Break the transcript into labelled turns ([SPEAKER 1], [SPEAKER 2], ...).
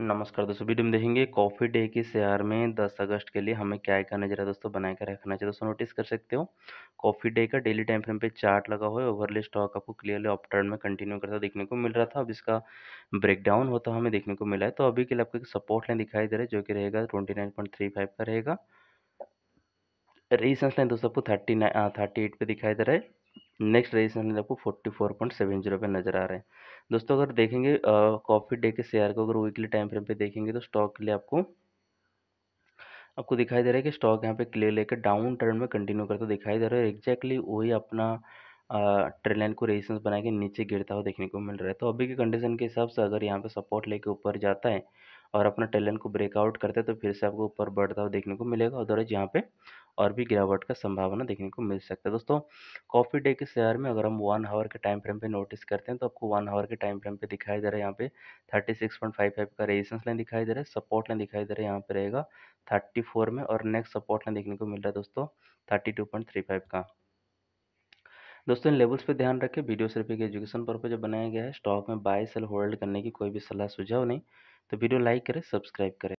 [SPEAKER 1] नमस्कार दोस्तों वीडियो में देखेंगे कॉफ़ी डे के शेयर में 10 अगस्त के लिए हमें क्या करना चाहिए दोस्तों बनाए कर रखना चाहिए दोस्तों नोटिस कर सकते हो कॉफ़ी डे का डेली टाइम फ्रेम पे चार्ट लगा हुआ है ओवरले स्टॉक आपको क्लियरली अप में कंटिन्यू करता देखने को मिल रहा था अब इसका ब्रेकडाउन होता हमें देखने को मिला है तो अभी के लिए आपको एक सपोर्ट लाइन दिखाई दे रहा है जो कि रहेगा ट्वेंटी का रहेगा रेजिस्टेंस लाइन दोस्तों आपको थर्टी थर्टी पे दिखाई दे रहा है नेक्स्ट रजिस्ट्रेशन आपको forty four point seven zero पे नजर आ रहे हैं दोस्तों अगर देखेंगे कॉफी डे के शेयर को अगर वीकली टाइम फ्रेम पे देखेंगे तो स्टॉक के लिए आपको आपको दिखाई दे रहा है कि स्टॉक यहाँ पे क्लियर लेकर डाउन टर्न में कंटिन्यू करता दिखाई दे रहा है एक्जैक्टली वही अपना ट्रेड लाइन को रेजिस्टेंस बना के नीचे गिरता हुआ देखने को मिल रहा है तो अभी की कंडीशन के हिसाब से अगर यहाँ पे सपोर्ट लेके ऊपर जाता है और अपना टैलेंट को ब्रेकआउट करते हैं तो फिर से आपको ऊपर बढ़ता हुआ देखने को मिलेगा अदरवाइज यहाँ पे और भी गिरावट का संभावना देखने को मिल सकता है दोस्तों कॉफ़ी डे के शेयर में अगर हम वन आवर के टाइम फ्रेम पे नोटिस करते हैं तो आपको वन आवर के टाइम फ्रेम पे दिखाई दे रहा है यहाँ पे thirty six point five five का रेजिस्टेंस लाइन दिखाई दे रहा है सपोर्ट लाइन दिखाई दे रहा है यहाँ पे रहेगा थर्टी फोर में और नेक्स्ट सपोर्ट लाइन देखने को मिल रहा है दोस्तों thirty two point three five का दोस्तों इन लेवल्स पे ध्यान रखें वीडियो सिर्फ एक एजुकेशन पर्पज बनाया गया है स्टॉक में बाय सेल होल्ड करने की कोई भी सलाह सुझाव नहीं तो वीडियो लाइक करें सब्सक्राइब करें